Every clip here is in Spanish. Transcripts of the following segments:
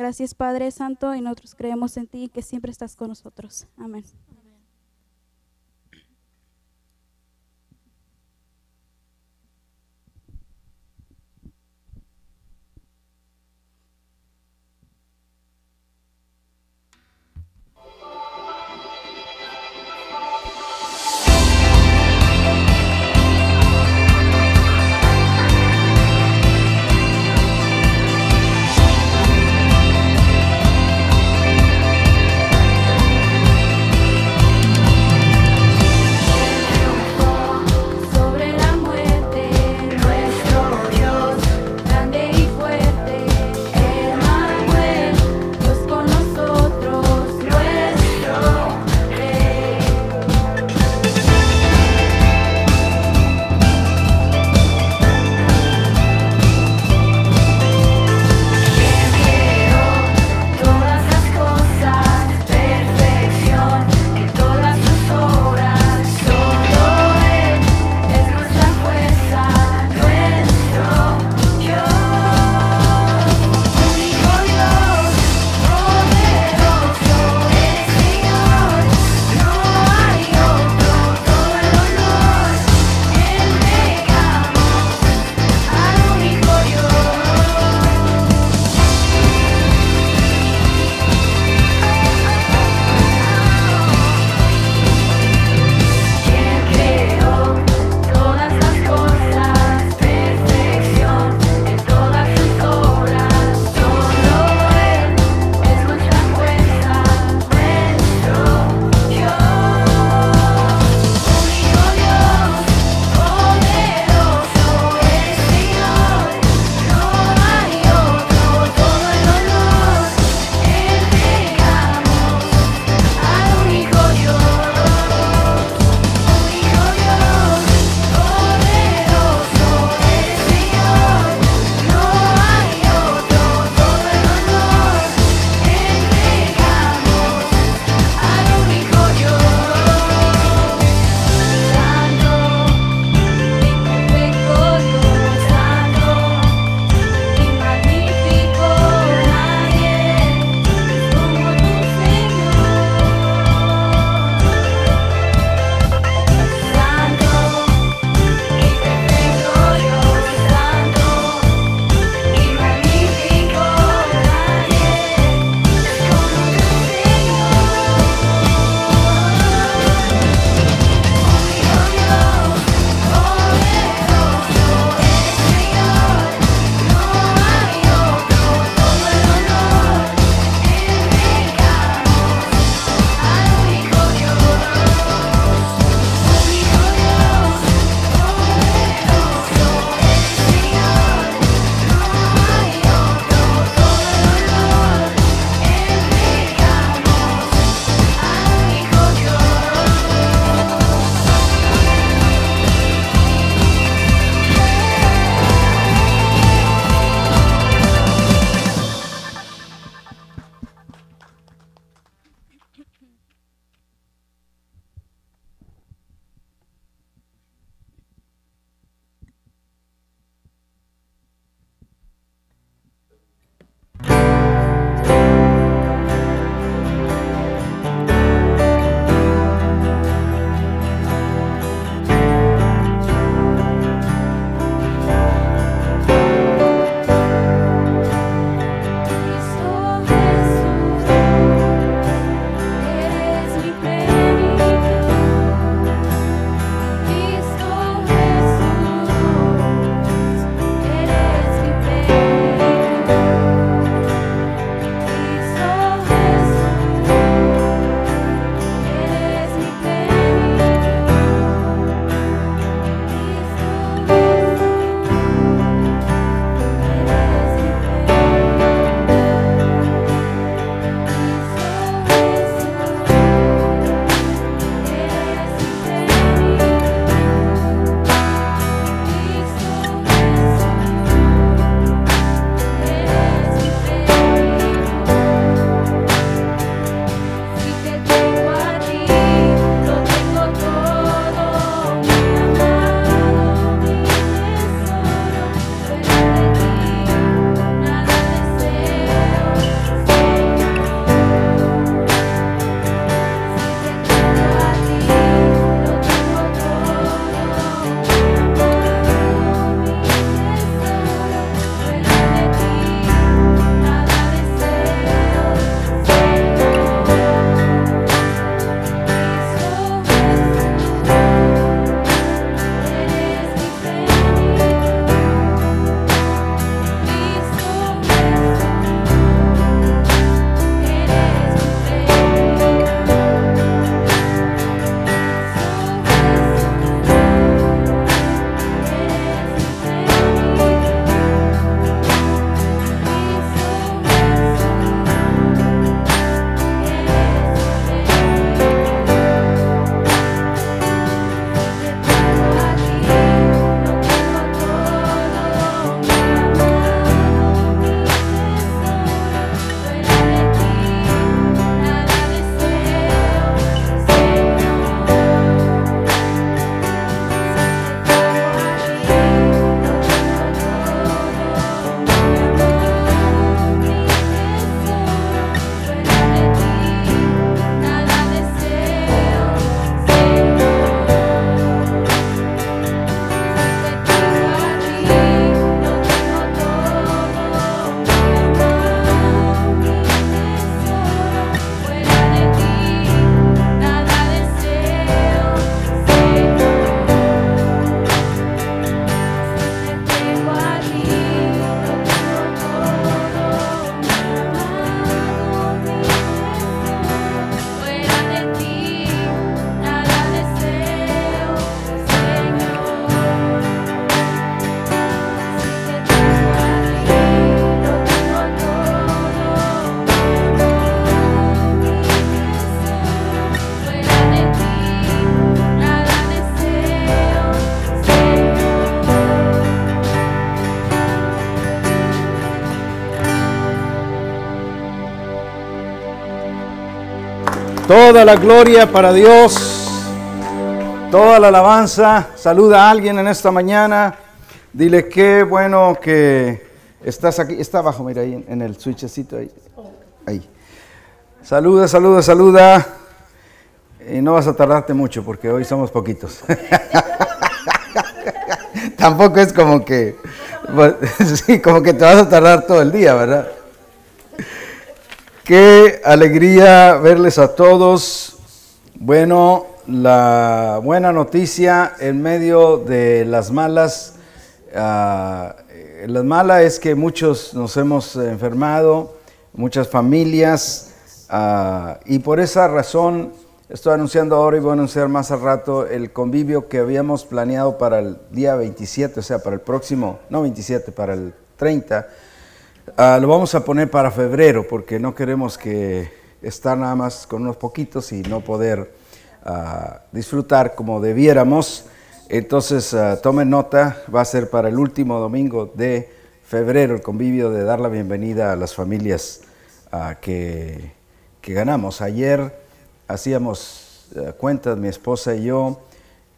Gracias Padre Santo y nosotros creemos en ti que siempre estás con nosotros. Amén. Toda la gloria para Dios. Toda la alabanza. Saluda a alguien en esta mañana. Dile qué bueno que estás aquí. Está abajo, mira ahí en el switchecito. Ahí. ahí. Saluda, saluda, saluda. Y no vas a tardarte mucho porque hoy somos poquitos. Tampoco es como que, pues, sí, como que te vas a tardar todo el día, ¿verdad? Qué alegría verles a todos. Bueno, la buena noticia en medio de las malas, ah, eh, la mala es que muchos nos hemos enfermado, muchas familias, ah, y por esa razón estoy anunciando ahora y voy a anunciar más al rato el convivio que habíamos planeado para el día 27, o sea, para el próximo, no 27, para el 30 Ah, lo vamos a poner para febrero porque no queremos que estar nada más con unos poquitos y no poder ah, disfrutar como debiéramos. Entonces, ah, tomen nota, va a ser para el último domingo de febrero el convivio de dar la bienvenida a las familias que, que, ganamos. Ayer hacíamos cuentas, mi esposa y yo,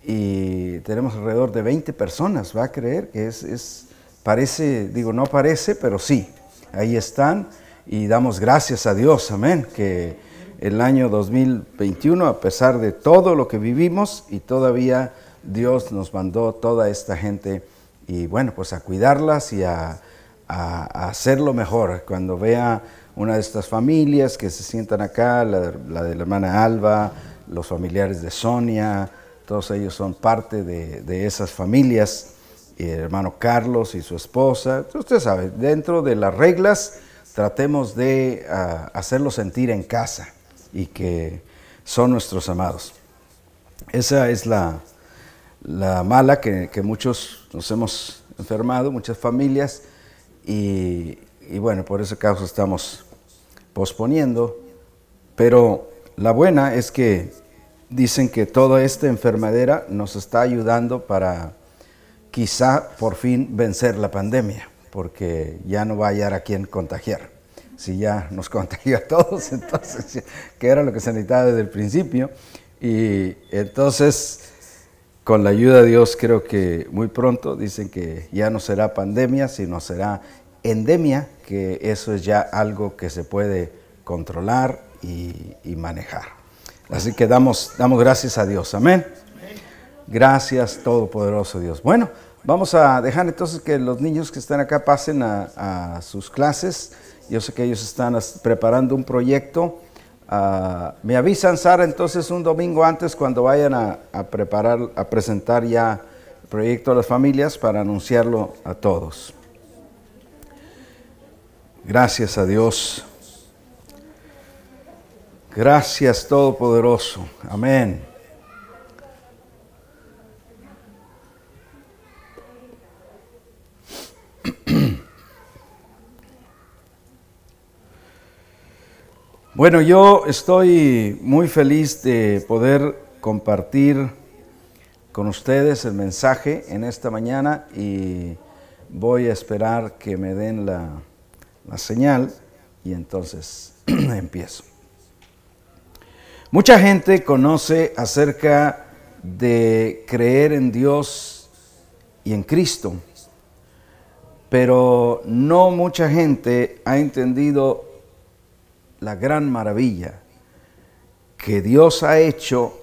y tenemos alrededor de 20 personas, va a creer que es Parece, digo, no parece, pero sí, ahí están y damos gracias a Dios, amén, que el año 2021, a pesar de todo lo que vivimos y todavía Dios nos mandó toda esta gente y bueno, pues a cuidarlas y a, hacerlo mejor. Cuando vea una de estas familias que se sientan acá, la, de la hermana Alba, los familiares de Sonia, todos ellos son parte de esas familias y el hermano Carlos y su esposa. Usted sabe, dentro de las reglas tratemos de ah, hacerlo sentir en casa y que son nuestros amados. Esa es la, la mala que, muchos nos hemos enfermado, muchas familias, y, y bueno, por ese caso estamos posponiendo, pero la buena es que dicen que toda esta enfermadera nos está ayudando para quizá por fin vencer la pandemia, porque ya no va a hallar a quien contagiar. Si ya nos contagió a todos, entonces, que era lo que se necesitaba desde el principio. Y entonces, con la ayuda de Dios, creo que muy pronto dicen que ya no será pandemia, sino será endemia, que eso es ya algo que se puede controlar y, manejar. Así que damos, damos gracias a Dios. Amén. Gracias, Todopoderoso Dios. Bueno, vamos a dejar entonces que los niños que están acá pasen a, sus clases. Yo sé que ellos están preparando un proyecto. Ah, me avisan, Sara, entonces un domingo antes cuando vayan a, preparar, a presentar ya el proyecto a las familias para anunciarlo a todos. Gracias a Dios. Gracias Todopoderoso. Amén. Bueno, yo estoy muy feliz de poder compartir con ustedes el mensaje en esta mañana y voy a esperar que me den la, señal y entonces empiezo. Mucha gente conoce acerca de creer en Dios y en Cristo pero no mucha gente ha entendido la gran maravilla que Dios ha hecho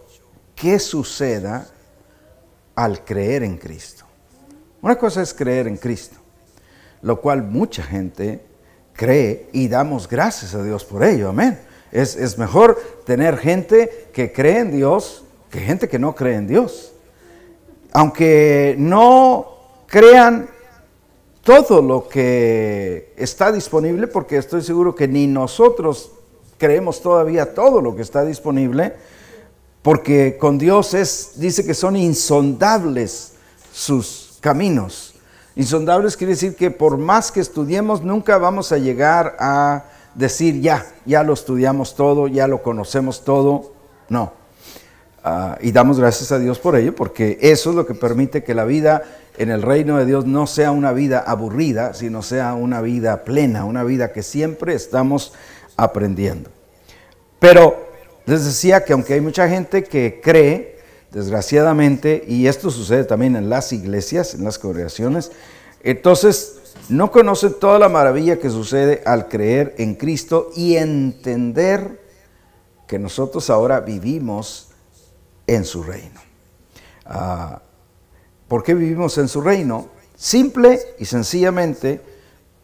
que suceda al creer en Cristo. Una cosa es creer en Cristo, lo cual mucha gente cree y damos gracias a Dios por ello, amén. Es, es mejor tener gente que cree en Dios que gente que no cree en Dios. Aunque no crean todo lo que está disponible, porque estoy seguro que ni nosotros creemos todavía todo lo que está disponible, porque con Dios es, dice que son insondables sus caminos. Insondables quiere decir que por más que estudiemos, nunca vamos a llegar a decir, ya, ya lo estudiamos todo, ya lo conocemos todo. No. Ah, y damos gracias a Dios por ello, porque eso es lo que permite que la vida en el reino de Dios no sea una vida aburrida, sino sea una vida plena, una vida que siempre estamos aprendiendo. Pero les decía que aunque hay mucha gente que cree, desgraciadamente, y esto sucede también en las iglesias, en las congregaciones, entonces no conocen toda la maravilla que sucede al creer en Cristo y entender que nosotros ahora vivimos en su reino. Ah, ¿Por qué vivimos en su reino? Simple y sencillamente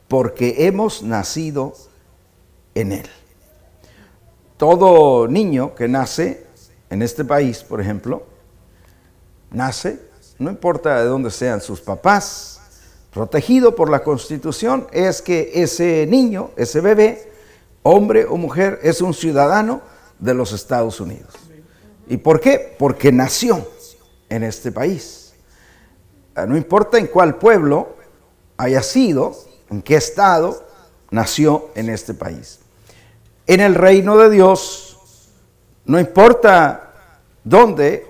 porque hemos nacido en él. Todo niño que nace en este país, por ejemplo, nace, no importa de dónde sean sus papás, protegido por la Constitución es que ese niño, ese bebé, hombre o mujer, es un ciudadano de los Estados Unidos. ¿Y por qué? Porque nació en este país no importa en cuál pueblo haya sido, en qué estado, nació en este país. En el reino de Dios, no importa dónde,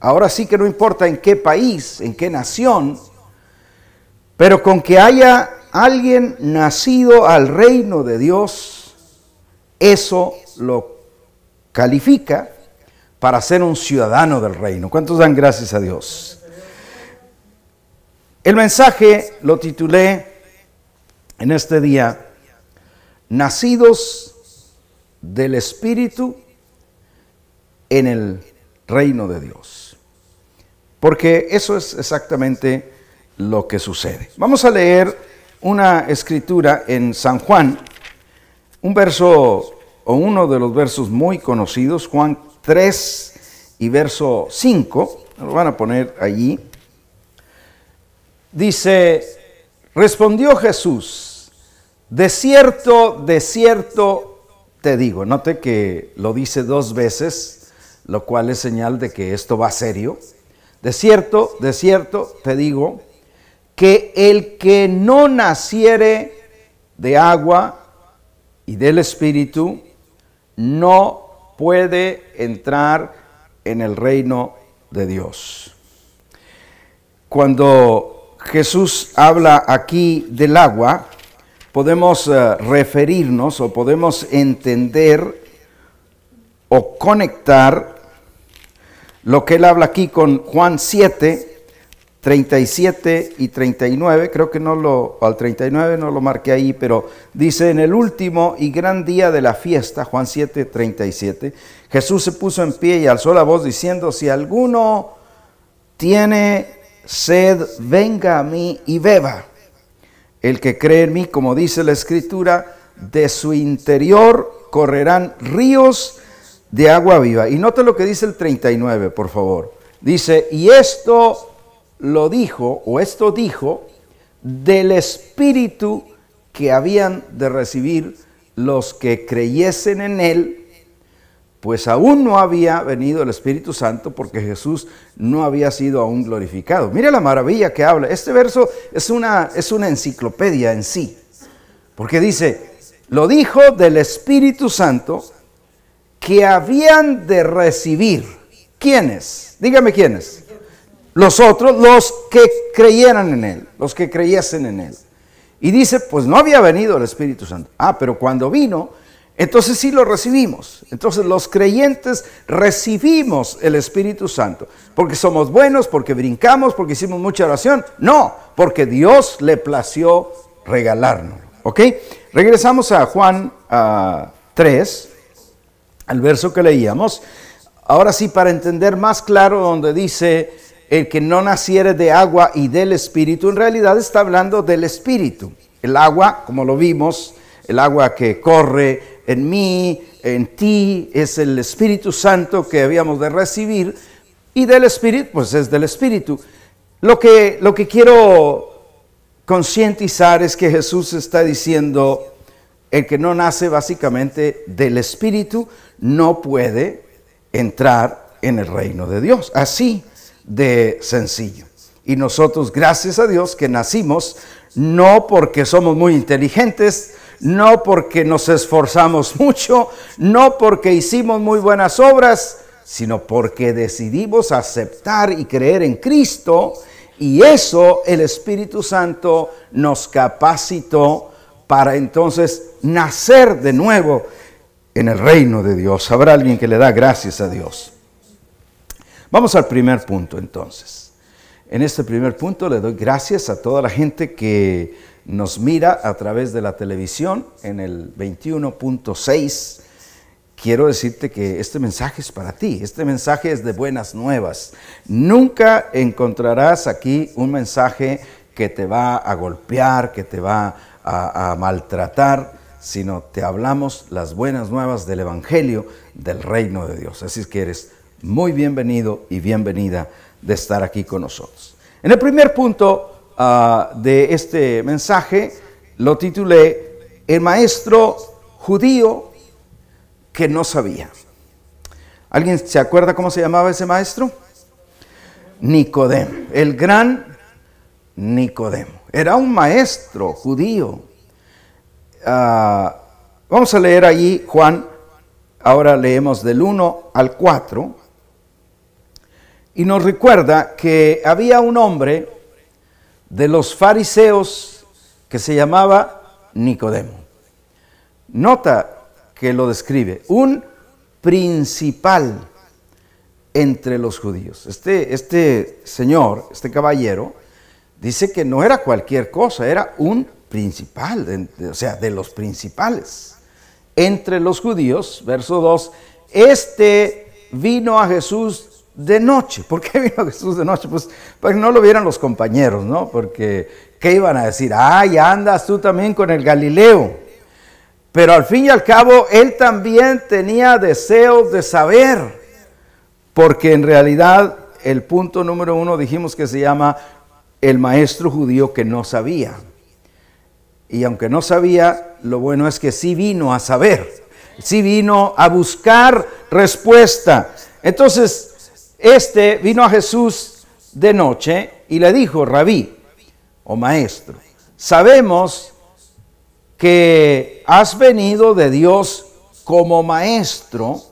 ahora sí que no importa en qué país, en qué nación, pero con que haya alguien nacido al reino de Dios, eso lo califica para ser un ciudadano del reino. ¿Cuántos dan gracias a Dios? El mensaje lo titulé en este día, Nacidos del Espíritu en el reino de Dios. Porque eso es exactamente lo que sucede. Vamos a leer una escritura en San Juan, un verso o uno de los versos muy conocidos, Juan 3 y verso 5, lo van a poner allí. Dice, respondió Jesús, de cierto, de cierto te digo. Note que lo dice dos veces, lo cual es señal de que esto va serio. De cierto, de cierto te digo, que el que no naciere de agua y del Espíritu no puede entrar en el reino de Dios. Cuando Jesús habla aquí del agua, podemos eh, referirnos o podemos entender o conectar lo que él habla aquí con Juan 7, 37 y 39, creo que no lo, al 39 no lo marqué ahí, pero dice, en el último y gran día de la fiesta, Juan 7, 37, Jesús se puso en pie y alzó la voz diciendo, si alguno tiene sed, venga a mí y beba. El que cree en mí, como dice la escritura, de su interior correrán ríos de agua viva. Y note lo que dice el 39, por favor. Dice, y esto lo dijo, o esto dijo, del espíritu que habían de recibir los que creyesen en él pues aún no había venido el Espíritu Santo porque Jesús no había sido aún glorificado. Mira la maravilla que habla. Este verso es una, es una enciclopedia en sí, porque dice, lo dijo del Espíritu Santo que habían de recibir. ¿Quiénes? Dígame quiénes. Los otros, los que creyeran en Él, los que creyesen en Él. Y dice, pues no había venido el Espíritu Santo. Ah, pero cuando vino, entonces sí lo recibimos. Entonces los creyentes recibimos el Espíritu Santo. Porque somos buenos, porque brincamos, porque hicimos mucha oración. No, porque Dios le plació regalarnos. ¿Ok? Regresamos a Juan 3, ah, al verso que leíamos. Ahora sí, para entender más claro donde dice el que no naciere de agua y del Espíritu, en realidad está hablando del Espíritu. El agua, como lo vimos, el agua que corre en mí, en ti, es el Espíritu Santo que habíamos de recibir, y del Espíritu, pues es del Espíritu. Lo que, lo que quiero concientizar es que Jesús está diciendo, el que no nace básicamente del Espíritu no puede entrar en el reino de Dios, así de sencillo. Y nosotros, gracias a Dios, que nacimos no porque somos muy inteligentes, no porque nos esforzamos mucho, no porque hicimos muy buenas obras, sino porque decidimos aceptar y creer en Cristo y eso el Espíritu Santo nos capacitó para entonces nacer de nuevo en el reino de Dios. Habrá alguien que le da gracias a Dios. Vamos al primer punto entonces. En este primer punto le doy gracias a toda la gente que nos mira a través de la televisión en el 21.6, quiero decirte que este mensaje es para ti, este mensaje es de buenas nuevas. Nunca encontrarás aquí un mensaje que te va a golpear, que te va a, maltratar, sino te hablamos las buenas nuevas del Evangelio del reino de Dios. Así que eres muy bienvenido y bienvenida de estar aquí con nosotros. En el primer punto, Ah, de este mensaje lo titulé El maestro judío que no sabía. ¿Alguien se acuerda cómo se llamaba ese maestro? Nicodemo, el gran Nicodemo. Era un maestro judío. Ah, vamos a leer allí Juan, ahora leemos del 1 al 4, y nos recuerda que había un hombre de los fariseos que se llamaba Nicodemo. Nota que lo describe, un principal entre los judíos. Este, este señor, este caballero, dice que no era cualquier cosa, era un principal, o sea, de los principales. Entre los judíos, verso 2, este vino a Jesús de noche. ¿Por qué vino Jesús de noche? Pues para que no lo vieran los compañeros, ¿no? Porque, ¿qué iban a decir? Ay, andas tú también con el Galileo. Pero al fin y al cabo, él también tenía deseos de saber, porque en realidad el punto número uno dijimos que se llama el maestro judío que no sabía. Y aunque no sabía, lo bueno es que sí vino a saber, sí vino a buscar respuesta. Entonces, este vino a Jesús de noche y le dijo, rabí o maestro, sabemos que has venido de Dios como maestro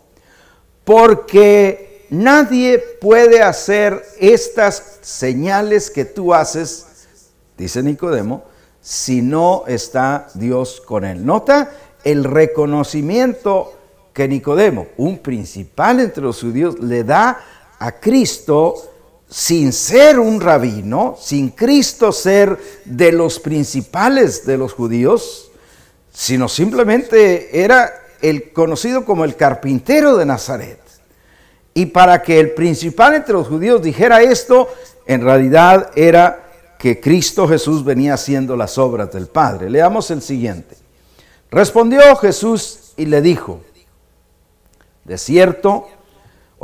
porque nadie puede hacer estas señales que tú haces, dice Nicodemo, si no está Dios con él. Nota el reconocimiento que Nicodemo, un principal entre los judíos, le da a Cristo sin ser un rabino, sin Cristo ser de los principales de los judíos, sino simplemente era el conocido como el carpintero de Nazaret. Y para que el principal entre los judíos dijera esto, en realidad era que Cristo Jesús venía haciendo las obras del Padre. Leamos el siguiente. Respondió Jesús y le dijo, de cierto,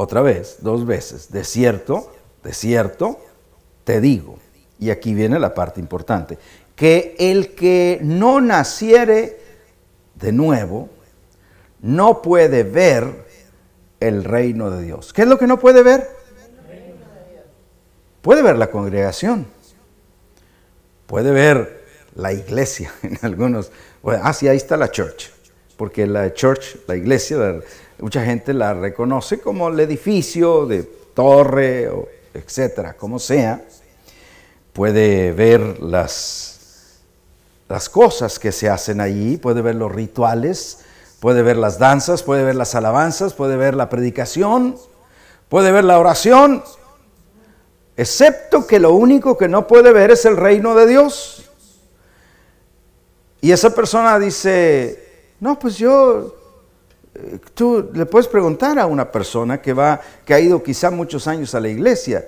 otra vez, dos veces. De cierto, de cierto, te digo. Y aquí viene la parte importante. Que el que no naciere de nuevo, no puede ver el reino de Dios. ¿Qué es lo que no puede ver? Puede ver la congregación. Puede ver la iglesia en algunos. Bueno, ah, sí, ahí está la church. Porque la church, la iglesia, Mucha gente la reconoce como el edificio de torre, etcétera, como sea. Puede ver las, las cosas que se hacen allí, puede ver los rituales, puede ver las danzas, puede ver las alabanzas, puede ver la predicación, puede ver la oración, excepto que lo único que no puede ver es el reino de Dios. Y esa persona dice, no, pues yo eh, tú le puedes preguntar a una persona que, va, que ha ido quizá muchos años a la iglesia,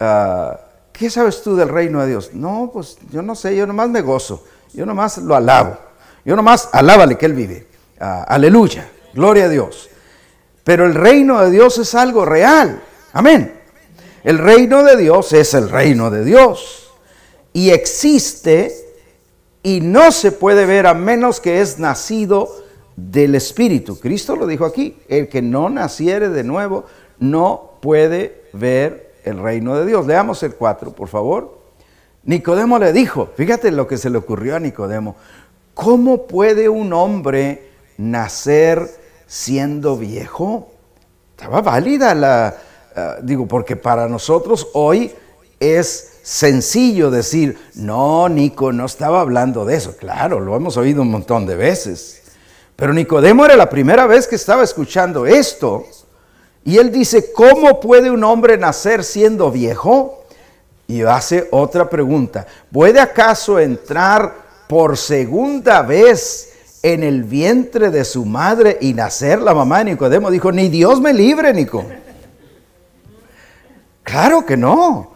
ah, ¿qué sabes tú del reino de Dios? No, pues yo no sé, yo nomás me gozo, yo nomás lo alabo, yo nomás alábale que Él vive. Ah, aleluya, gloria a Dios. Pero el reino de Dios es algo real. Amén. El reino de Dios es el reino de Dios. Y existe y no se puede ver a menos que es nacido del Espíritu. Cristo lo dijo aquí, el que no naciere de nuevo no puede ver el reino de Dios. Leamos el 4, por favor. Nicodemo le dijo, fíjate lo que se le ocurrió a Nicodemo, ¿cómo puede un hombre nacer siendo viejo? Estaba válida la, ah, digo, porque para nosotros hoy es sencillo decir, no, Nico, no estaba hablando de eso. Claro, lo hemos oído un montón de veces. Pero Nicodemo era la primera vez que estaba escuchando esto. Y él dice, ¿cómo puede un hombre nacer siendo viejo? Y hace otra pregunta. ¿Puede acaso entrar por segunda vez en el vientre de su madre y nacer la mamá de Nicodemo? Dijo, ni Dios me libre, Nico. Claro que no.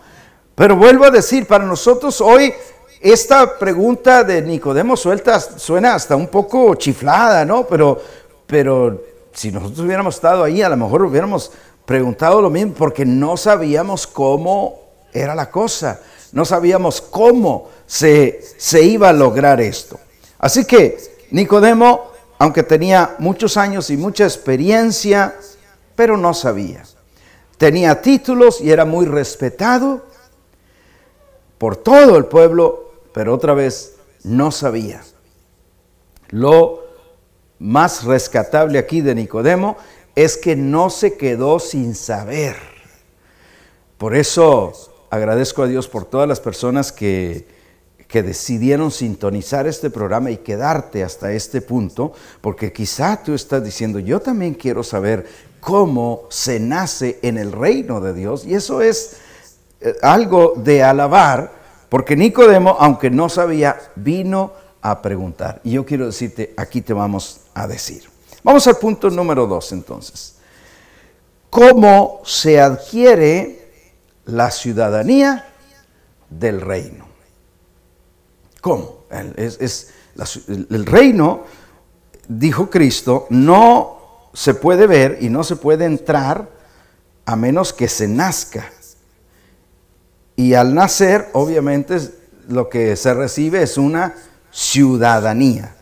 Pero vuelvo a decir, para nosotros hoy esta pregunta de Nicodemo suelta, suena hasta un poco chiflada, ¿no? Pero, pero si nosotros hubiéramos estado ahí, a lo mejor hubiéramos preguntado lo mismo porque no sabíamos cómo era la cosa, no sabíamos cómo se, se iba a lograr esto. Así que Nicodemo, aunque tenía muchos años y mucha experiencia, pero no sabía. Tenía títulos y era muy respetado por todo el pueblo, pero otra vez no sabía. Lo más rescatable aquí de Nicodemo es que no se quedó sin saber. Por eso agradezco a Dios por todas las personas que, que decidieron sintonizar este programa y quedarte hasta este punto, porque quizá tú estás diciendo, yo también quiero saber cómo se nace en el reino de Dios, y eso es eh, algo de alabar, porque Nicodemo, aunque no sabía, vino a preguntar. Y yo quiero decirte, aquí te vamos a decir. Vamos al punto número dos entonces. ¿Cómo se adquiere la ciudadanía del reino? ¿Cómo? el reino, dijo Cristo, no se puede ver y no se puede entrar a menos que se nazca y al nacer, obviamente, lo que se recibe es una ciudadanía.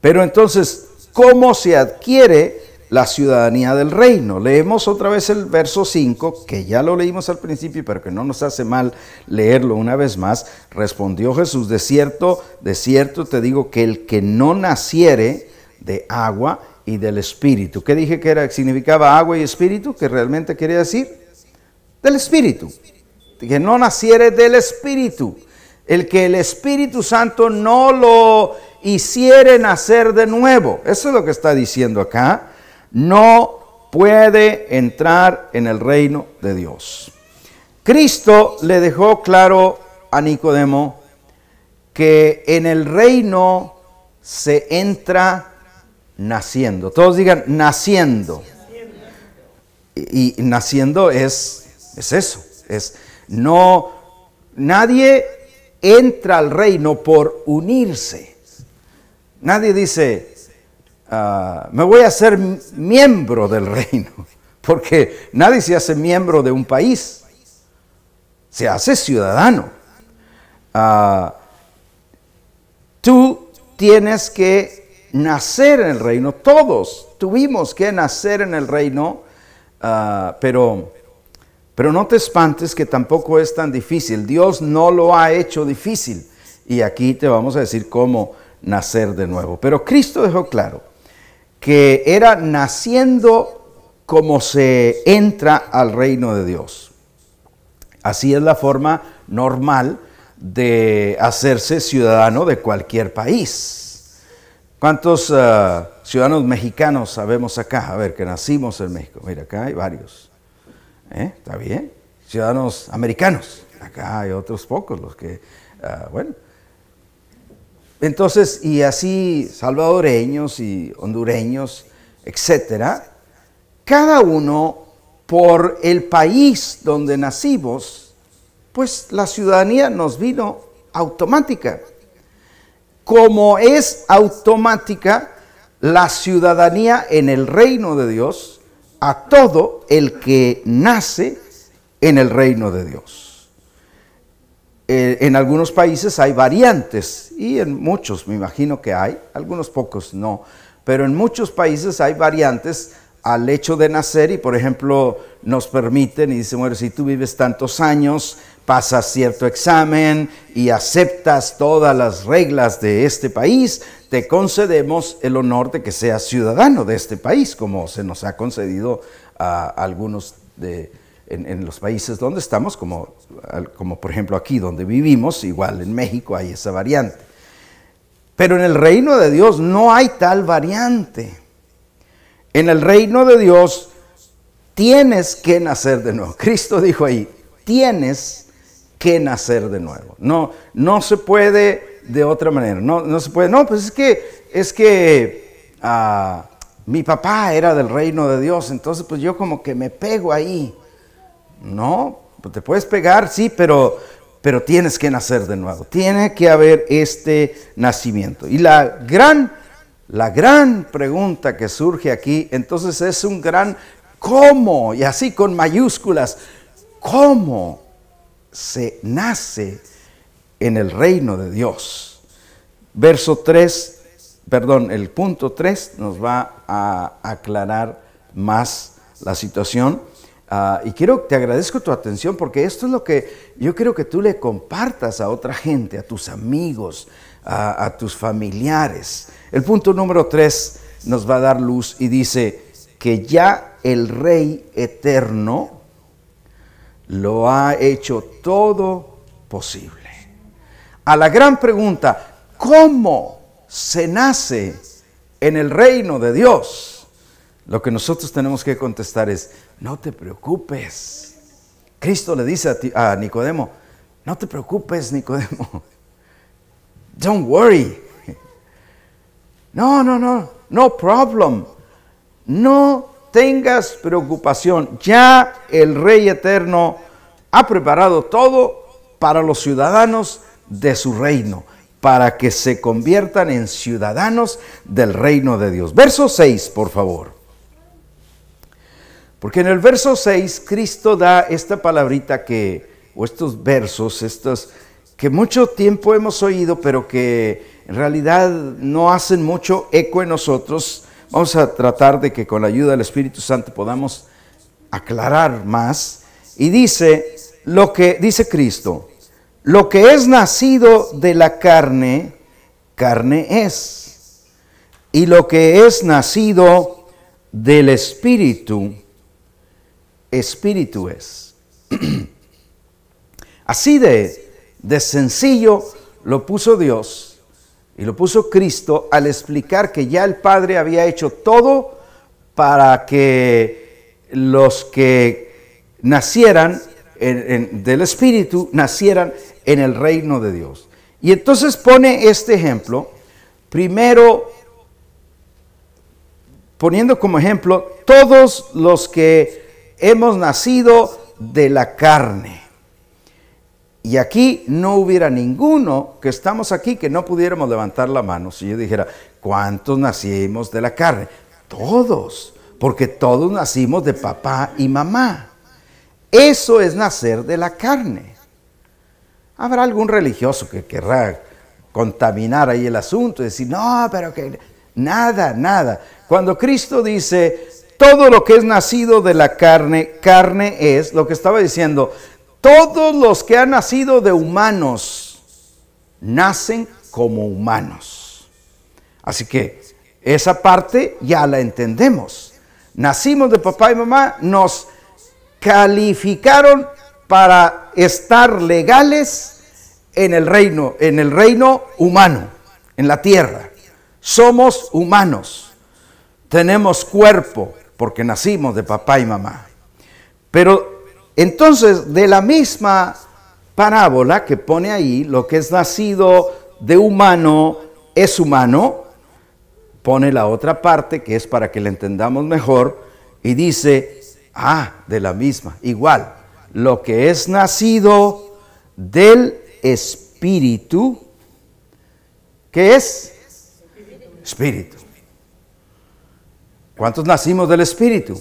Pero entonces, ¿cómo se adquiere la ciudadanía del reino? Leemos otra vez el verso 5, que ya lo leímos al principio, pero que no nos hace mal leerlo una vez más. Respondió Jesús, de cierto, de cierto te digo que el que no naciere de agua y del espíritu. ¿Qué dije que era, significaba agua y espíritu? ¿Qué realmente quería decir? Del espíritu que no naciere del Espíritu, el que el Espíritu Santo no lo hiciere nacer de nuevo. Eso es lo que está diciendo acá. No puede entrar en el reino de Dios. Cristo le dejó claro a Nicodemo que en el reino se entra naciendo. Todos digan naciendo. Y, naciendo es, es eso, es no, nadie entra al reino por unirse. Nadie dice, ah, me voy a ser miembro del reino, porque nadie se hace miembro de un país, se hace ciudadano. Ah, tú tienes que nacer en el reino, todos tuvimos que nacer en el reino, ah, pero pero no te espantes que tampoco es tan difícil. Dios no lo ha hecho difícil. Y aquí te vamos a decir cómo nacer de nuevo. Pero Cristo dejó claro que era naciendo como se entra al reino de Dios. Así es la forma normal de hacerse ciudadano de cualquier país. ¿Cuántos ah, ciudadanos mexicanos sabemos acá? A ver, que nacimos en México. Mira, acá hay varios. ¿Eh? Está bien. Ciudadanos americanos. Acá hay otros pocos los que, ah, bueno. Entonces, y así salvadoreños y hondureños, etcétera, cada uno por el país donde nacimos, pues la ciudadanía nos vino automática. Como es automática la ciudadanía en el reino de Dios, a todo el que nace en el reino de Dios. Eh, en algunos países hay variantes, y en muchos me imagino que hay, algunos pocos no, pero en muchos países hay variantes al hecho de nacer y por ejemplo nos permiten y dicen, bueno, si tú vives tantos años, pasas cierto examen y aceptas todas las reglas de este país, te concedemos el honor de que seas ciudadano de este país, como se nos ha concedido a algunos de, en, los países donde estamos, como, como por ejemplo aquí donde vivimos, igual en México hay esa variante. Pero en el reino de Dios no hay tal variante. En el reino de Dios tienes que nacer de nuevo. Cristo dijo ahí, tienes que nacer de nuevo. No, no se puede de otra manera. No, se puede. No, pues es que, es que ah, mi papá era del reino de Dios, entonces pues yo como que me pego ahí. No, pues, te puedes pegar, sí, pero, pero tienes que nacer de nuevo. Tiene que haber este nacimiento. Y la gran, la gran pregunta que surge aquí, entonces es un gran cómo, y así con mayúsculas, ¿cómo? se nace en el reino de Dios. Verso 3, perdón, el punto 3 nos va a aclarar más la situación. Ah, y quiero, te agradezco tu atención porque esto es lo que yo quiero que tú le compartas a otra gente, a tus amigos, a, a tus familiares. El punto número 3 nos va a dar luz y dice que ya el Rey eterno, lo ha hecho todo posible. A la gran pregunta, ¿cómo se nace en el reino de Dios? Lo que nosotros tenemos que contestar es, no te preocupes. Cristo le dice a, Nicodemo, no te preocupes, Nicodemo. Don't worry. No, no, no. No problem. No tengas preocupación, ya el Rey Eterno ha preparado todo para los ciudadanos de su reino, para que se conviertan en ciudadanos del reino de Dios. Verso 6, por favor. Porque en el verso 6 Cristo da esta palabrita que, o estos versos, estos que mucho tiempo hemos oído, pero que en realidad no hacen mucho eco en nosotros, Vamos a tratar de que con la ayuda del Espíritu Santo podamos aclarar más. Y dice lo que dice Cristo, lo que es nacido de la carne, carne es. Y lo que es nacido del Espíritu, Espíritu es. Así de, de sencillo lo puso Dios y lo puso Cristo al explicar que ya el Padre había hecho todo para que los que nacieran del Espíritu nacieran en el reino de Dios. Y entonces pone este ejemplo, primero poniendo como ejemplo todos los que hemos nacido de la carne. Y aquí no hubiera ninguno que estamos aquí que no pudiéramos levantar la mano si yo dijera, ¿cuántos nacimos de la carne? Todos, porque todos nacimos de papá y mamá. Eso es nacer de la carne. Habrá algún religioso que querrá contaminar ahí el asunto y decir, no, pero que nada, nada. Cuando Cristo dice, todo lo que es nacido de la carne, carne es, lo que estaba diciendo, todos los que han nacido de humanos nacen como humanos. Así que esa parte ya la entendemos. Nacimos de papá y mamá, nos calificaron para estar legales en el reino, en el reino humano, en la tierra. Somos humanos. Tenemos cuerpo porque nacimos de papá y mamá. Pero entonces, de la misma parábola que pone ahí, lo que es nacido de humano es humano, pone la otra parte que es para que la entendamos mejor y dice, ah, de la misma, igual, lo que es nacido del espíritu, ¿qué es? Espíritu. ¿Cuántos nacimos del espíritu?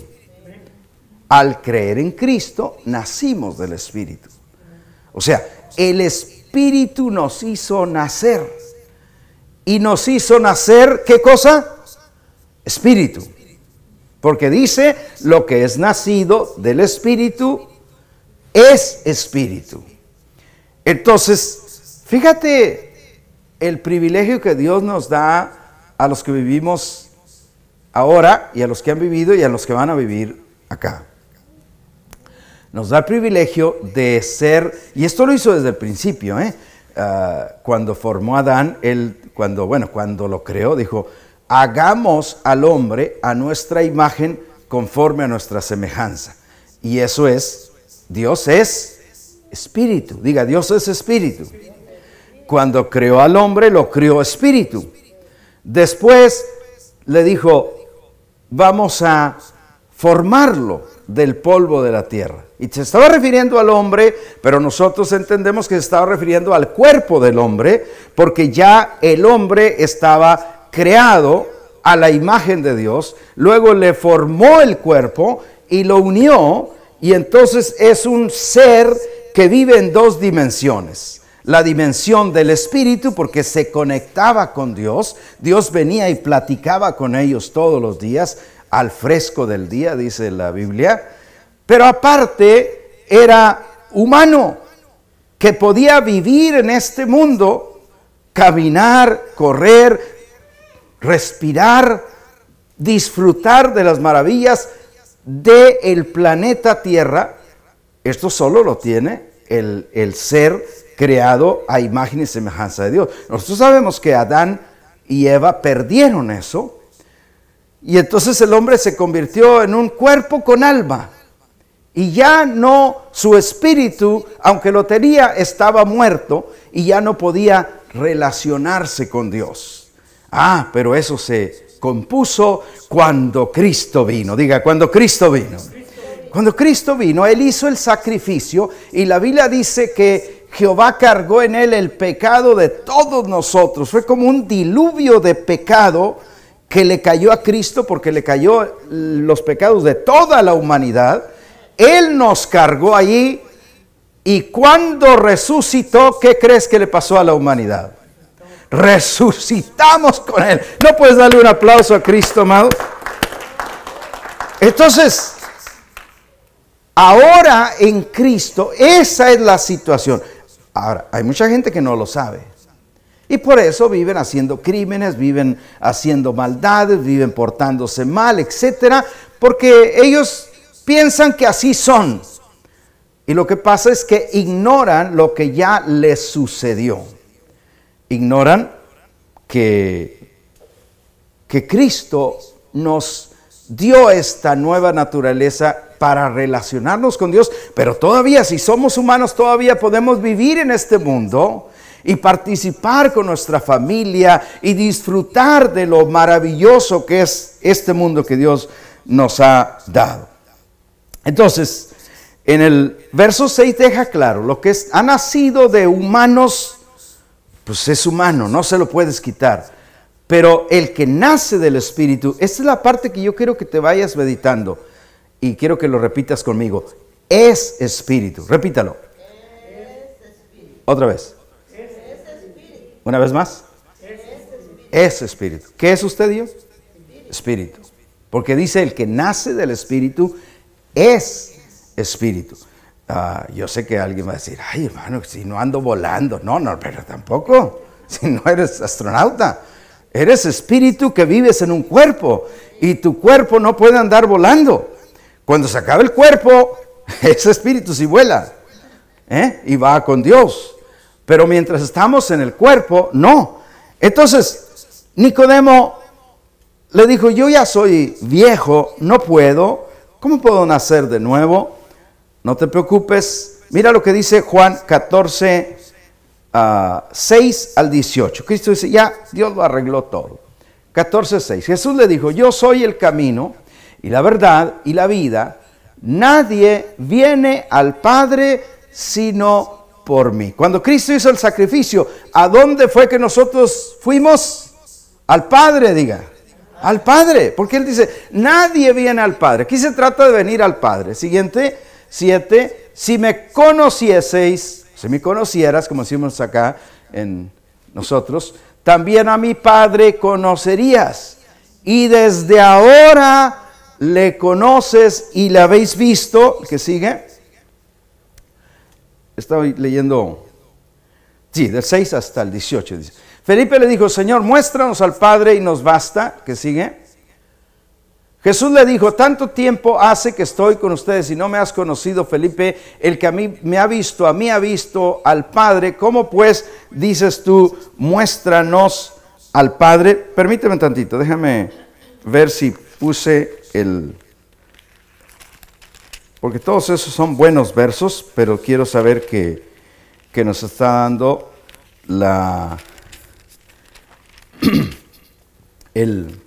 Al creer en Cristo, nacimos del Espíritu. O sea, el Espíritu nos hizo nacer. Y nos hizo nacer, ¿qué cosa? Espíritu. Porque dice, lo que es nacido del Espíritu es Espíritu. Entonces, fíjate el privilegio que Dios nos da a los que vivimos ahora y a los que han vivido y a los que van a vivir acá nos da el privilegio de ser, y esto lo hizo desde el principio, ¿eh? ah, cuando formó a Adán, él, cuando, bueno, cuando lo creó, dijo, hagamos al hombre a nuestra imagen conforme a nuestra semejanza. Y eso es, Dios es espíritu, diga, Dios es espíritu. Cuando creó al hombre, lo creó espíritu. Después le dijo, vamos a formarlo del polvo de la tierra. Y se estaba refiriendo al hombre, pero nosotros entendemos que se estaba refiriendo al cuerpo del hombre, porque ya el hombre estaba creado a la imagen de Dios, luego le formó el cuerpo y lo unió, y entonces es un ser que vive en dos dimensiones la dimensión del Espíritu porque se conectaba con Dios. Dios venía y platicaba con ellos todos los días al fresco del día, dice la Biblia, pero aparte era humano, que podía vivir en este mundo, caminar, correr, respirar, disfrutar de las maravillas del planeta Tierra. Esto solo lo tiene el, el ser creado a imagen y semejanza de Dios. Nosotros sabemos que Adán y Eva perdieron eso y entonces el hombre se convirtió en un cuerpo con alma. Y ya no su espíritu, aunque lo tenía, estaba muerto y ya no podía relacionarse con Dios. Ah, pero eso se compuso cuando Cristo vino. Diga, cuando Cristo vino. Cuando Cristo vino, Él hizo el sacrificio y la Biblia dice que Jehová cargó en Él el pecado de todos nosotros. Fue como un diluvio de pecado que le cayó a Cristo porque le cayó los pecados de toda la humanidad, Él nos cargó allí y cuando resucitó, ¿qué crees que le pasó a la humanidad? Resucitamos con Él. ¿No puedes darle un aplauso a Cristo, amado? Entonces, ahora en Cristo, esa es la situación. Ahora, hay mucha gente que no lo sabe. Y por eso viven haciendo crímenes, viven haciendo maldades, viven portándose mal, etcétera, porque ellos piensan que así son. Y lo que pasa es que ignoran lo que ya les sucedió. Ignoran que, que Cristo nos dio esta nueva naturaleza para relacionarnos con Dios, pero todavía si somos humanos, todavía podemos vivir en este mundo y participar con nuestra familia y disfrutar de lo maravilloso que es este mundo que Dios nos ha dado. Entonces, en el verso 6 deja claro, lo que es, ha nacido de humanos, pues es humano, no se lo puedes quitar. Pero el que nace del Espíritu, esta es la parte que yo quiero que te vayas meditando y quiero que lo repitas conmigo, es Espíritu. Repítalo. Otra vez. Una vez más. Es espíritu. ¿Qué es usted Dios? Espíritu. Porque dice, el que nace del espíritu es espíritu. Ah, yo sé que alguien va a decir, ay hermano, si no ando volando. No, no, pero tampoco. Si no eres astronauta. Eres espíritu que vives en un cuerpo y tu cuerpo no puede andar volando. Cuando se acaba el cuerpo, ese espíritu si sí vuela ¿eh? y va con Dios. Pero mientras estamos en el cuerpo, no. Entonces, Nicodemo le dijo, yo ya soy viejo, no puedo, ¿cómo puedo nacer de nuevo? No te preocupes. Mira lo que dice Juan 14, a 6 al 18. Cristo dice, ya Dios lo arregló todo. 14, 6. Jesús le dijo, yo soy el camino y la verdad y la vida. Nadie viene al Padre sino por mí. Cuando Cristo hizo el sacrificio, ¿a dónde fue que nosotros fuimos? Al Padre, diga. Al Padre, porque Él dice, nadie viene al Padre. Aquí se trata de venir al Padre. Siguiente, siete, si me conocieseis, si me conocieras, como decimos acá en nosotros, también a mi Padre conocerías. Y desde ahora le conoces y le habéis visto, que sigue, estaba leyendo, sí, del 6 hasta el 18 Felipe le dijo, Señor, muéstranos al Padre y nos basta. que sigue? Jesús le dijo, tanto tiempo hace que estoy con ustedes y no me has conocido, Felipe, el que a mí me ha visto, a mí ha visto al Padre. ¿Cómo pues dices tú, muéstranos al Padre? Permíteme tantito, déjame ver si puse el... Porque todos esos son buenos versos, pero quiero saber que, nos está dando la, el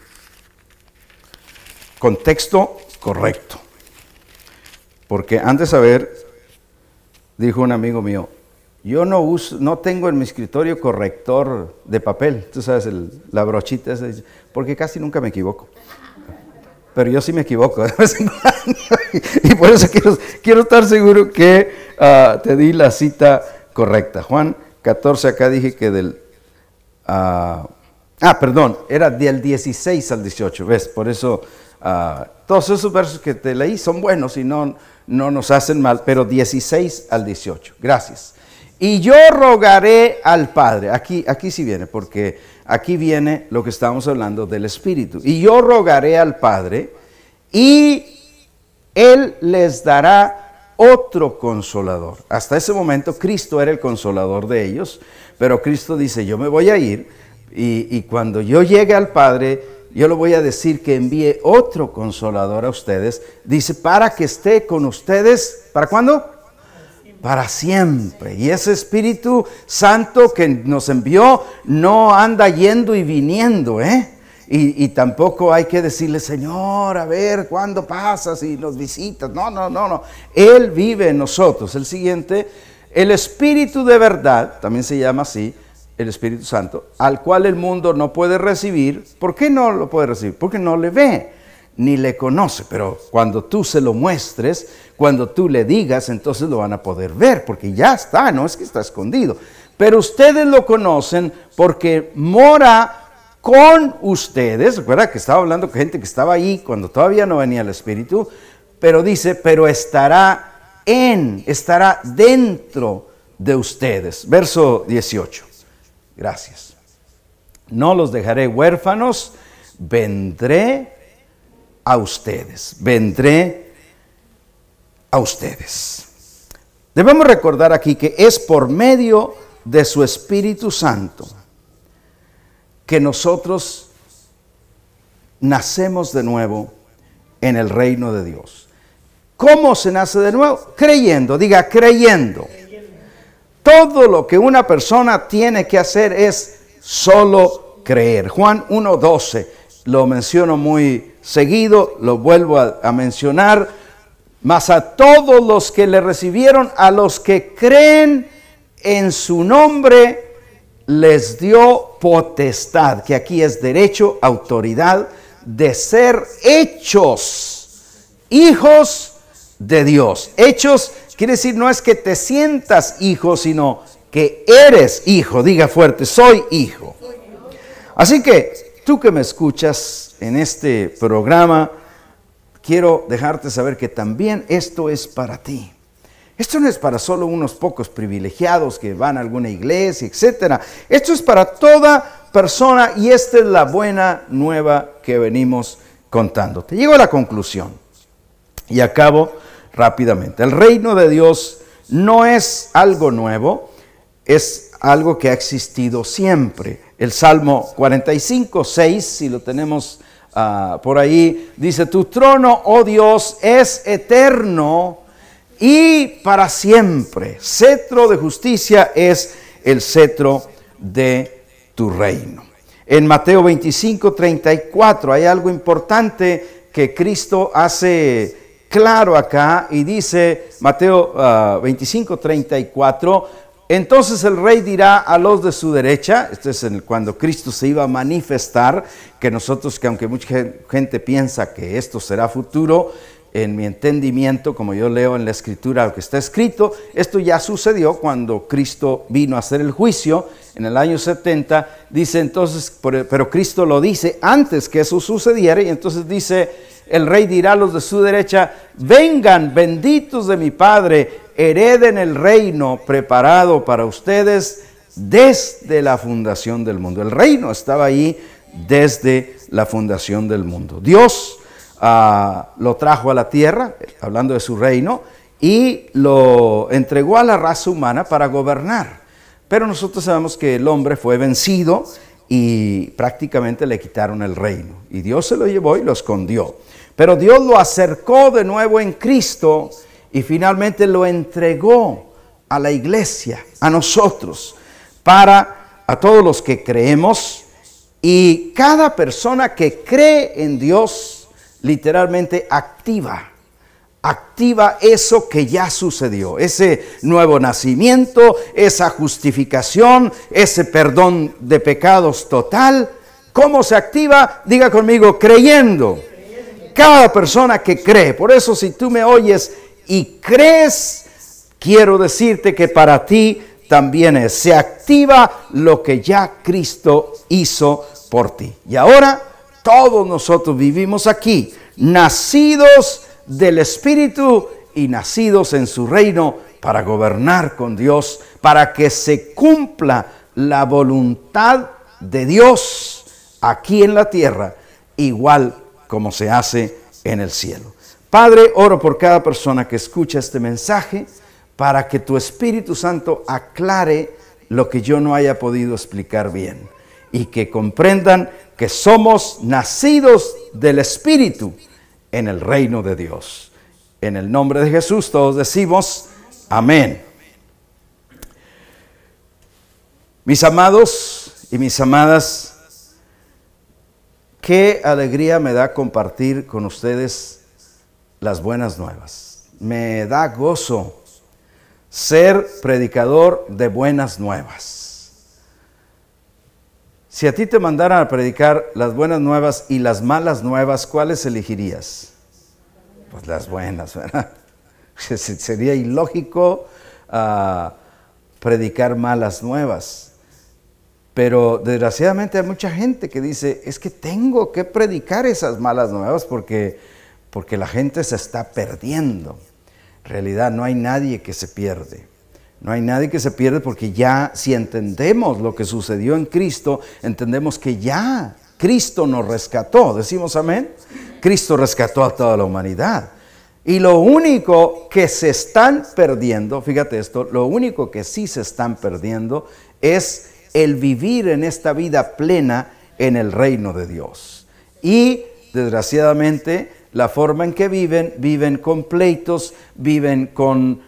contexto correcto. Porque antes de saber, dijo un amigo mío, yo no uso, no tengo en mi escritorio corrector de papel, tú sabes, la brochita esa, porque casi nunca me equivoco pero yo sí me equivoco Y por eso quiero, estar seguro que ah, te di la cita correcta. Juan 14, acá dije que del... ah, ah perdón, era del 16 al 18, ¿ves? Por eso ah, todos esos versos que te leí son buenos y no, no nos hacen mal, pero 16 al 18. Gracias. Y yo rogaré al Padre. Aquí, aquí sí viene, porque aquí viene lo que estamos hablando del Espíritu. Y yo rogaré al Padre y Él les dará otro consolador. Hasta ese momento Cristo era el consolador de ellos, pero Cristo dice, yo me voy a ir y, y cuando yo llegue al Padre, yo le voy a decir que envíe otro consolador a ustedes. Dice, para que esté con ustedes, ¿para cuándo? para siempre. Y ese Espíritu Santo que nos envió no anda yendo y viniendo, ¿eh? Y, y, tampoco hay que decirle, Señor, a ver, ¿cuándo pasas y nos visitas? No, no, no, no. Él vive en nosotros. El siguiente, el Espíritu de verdad, también se llama así, el Espíritu Santo, al cual el mundo no puede recibir. ¿Por qué no lo puede recibir? Porque no le ve ni le conoce. Pero cuando tú se lo muestres, cuando tú le digas, entonces lo van a poder ver, porque ya está, no es que está escondido. Pero ustedes lo conocen porque mora con ustedes. Recuerda que estaba hablando con gente que estaba ahí cuando todavía no venía el Espíritu, pero dice, pero estará en, estará dentro de ustedes. Verso 18. Gracias. No los dejaré huérfanos, vendré a ustedes, vendré a ustedes. Debemos recordar aquí que es por medio de su Espíritu Santo que nosotros nacemos de nuevo en el reino de Dios. ¿Cómo se nace de nuevo? Creyendo, diga creyendo. Todo lo que una persona tiene que hacer es solo creer. Juan 1.12, lo menciono muy seguido, lo vuelvo a, a mencionar mas a todos los que le recibieron, a los que creen en su nombre, les dio potestad, que aquí es derecho, autoridad, de ser hechos hijos de Dios. Hechos quiere decir no es que te sientas hijo, sino que eres hijo. Diga fuerte, soy hijo. Así que tú que me escuchas en este programa, quiero dejarte saber que también esto es para ti. Esto no es para solo unos pocos privilegiados que van a alguna iglesia, etc. Esto es para toda persona y esta es la buena nueva que venimos contándote. Llego a la conclusión y acabo rápidamente. El reino de Dios no es algo nuevo, es algo que ha existido siempre. El Salmo 45, 6, si lo tenemos Ah, por ahí. Dice, tu trono, oh Dios, es eterno y para siempre. Cetro de justicia es el cetro de tu reino. En Mateo 25, 34 hay algo importante que Cristo hace claro acá y dice Mateo 25:34 25, 34, entonces el rey dirá a los de su derecha, esto es cuando Cristo se iba a manifestar, que nosotros, que aunque mucha gente piensa que esto será futuro, en mi entendimiento, como yo leo en la escritura lo que está escrito, esto ya sucedió cuando Cristo vino a hacer el juicio en el año 70, dice entonces, e, pero Cristo lo dice antes que eso sucediera, y entonces dice, el rey dirá a los de su derecha, vengan benditos de mi Padre, hereden el reino preparado para ustedes desde la fundación del mundo. El reino estaba ahí desde la fundación del mundo. Dios ah, lo trajo a la tierra, hablando de su reino, y lo entregó a la raza humana para gobernar. Pero nosotros sabemos que el hombre fue vencido y prácticamente le quitaron el reino. Y Dios se lo llevó y lo escondió. Pero Dios lo acercó de nuevo en Cristo y finalmente lo entregó a la iglesia, a nosotros, para a todos los que creemos. Y cada persona que cree en Dios literalmente activa, activa eso que ya sucedió, ese nuevo nacimiento, esa justificación, ese perdón de pecados total. ¿Cómo se activa? Diga conmigo, creyendo cada persona que cree. Por eso si tú me oyes y crees, quiero decirte que para ti también es. Se activa lo que ya Cristo hizo por ti. Y ahora todos nosotros vivimos aquí, nacidos del Espíritu y nacidos en su reino para gobernar con Dios, para que se cumpla la voluntad de Dios aquí en la tierra, igual como se hace en el cielo. Padre, oro por cada persona que escucha este mensaje para que tu Espíritu Santo aclare lo que yo no haya podido explicar bien y que comprendan que somos nacidos del Espíritu en el reino de Dios. En el nombre de Jesús todos decimos amén. Mis amados y mis amadas, Qué alegría me da compartir con ustedes las buenas nuevas. Me da gozo ser predicador de buenas nuevas. Si a ti te mandaran a predicar las buenas nuevas y las malas nuevas, ¿cuáles elegirías? Pues las buenas, ¿verdad? Sería ilógico ah, predicar malas nuevas. Pero desgraciadamente hay mucha gente que dice, es que tengo que predicar esas malas nuevas porque, porque la gente se está perdiendo. En realidad no hay nadie que se pierde. No hay nadie que se pierde porque ya si entendemos lo que sucedió en Cristo, entendemos que ya Cristo nos rescató. Decimos amén. Cristo rescató a toda la humanidad. Y lo único que se están perdiendo, fíjate esto, lo único que sí se están perdiendo es el vivir en esta vida plena en el reino de Dios. Y desgraciadamente, la forma en que viven, viven con pleitos, viven con,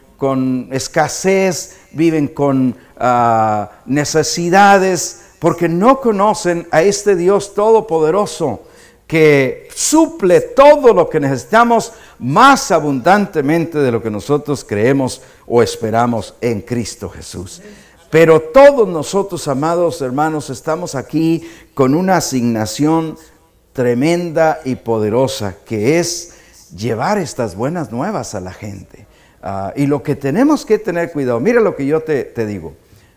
escasez, viven con ah, necesidades, porque no conocen a este Dios todopoderoso que suple todo lo que necesitamos más abundantemente de lo que nosotros creemos o esperamos en Cristo Jesús. Pero todos nosotros, amados hermanos, estamos aquí con una asignación tremenda y poderosa, que es llevar estas buenas nuevas a la gente. Ah, y lo que tenemos que tener cuidado, mira lo que yo te, digo.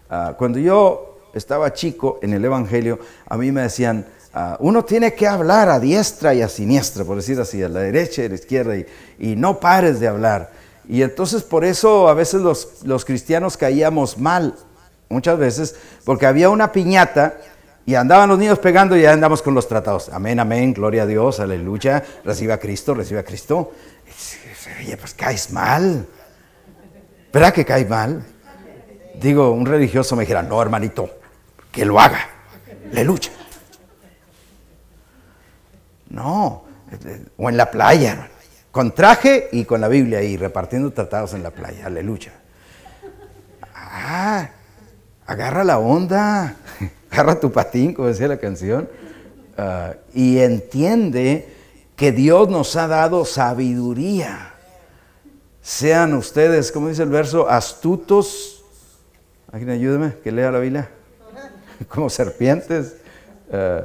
Ah, cuando yo estaba chico en el Evangelio, a mí me decían, ah, uno tiene que hablar a diestra y a siniestra, por decir así, a la derecha y a la izquierda, y, no pares de hablar. Y entonces por eso a veces los, los cristianos caíamos mal muchas veces, porque había una piñata y andaban los niños pegando y ya andamos con los tratados. Amén, amén, gloria a Dios, aleluya, recibe a Cristo, reciba a Cristo. Oye, pues caes mal. ¿Verdad que caes mal? Digo, un religioso me dijera, no, hermanito, que lo haga, aleluya. No, o en la playa, con traje y con la Biblia ahí, repartiendo tratados en la playa, aleluya. Ah, agarra la onda, agarra tu patín, como decía la canción, ah, y entiende que Dios nos ha dado sabiduría. Sean ustedes, como dice el verso, astutos. Alguien ayúdeme, que lea la Biblia. como serpientes ah,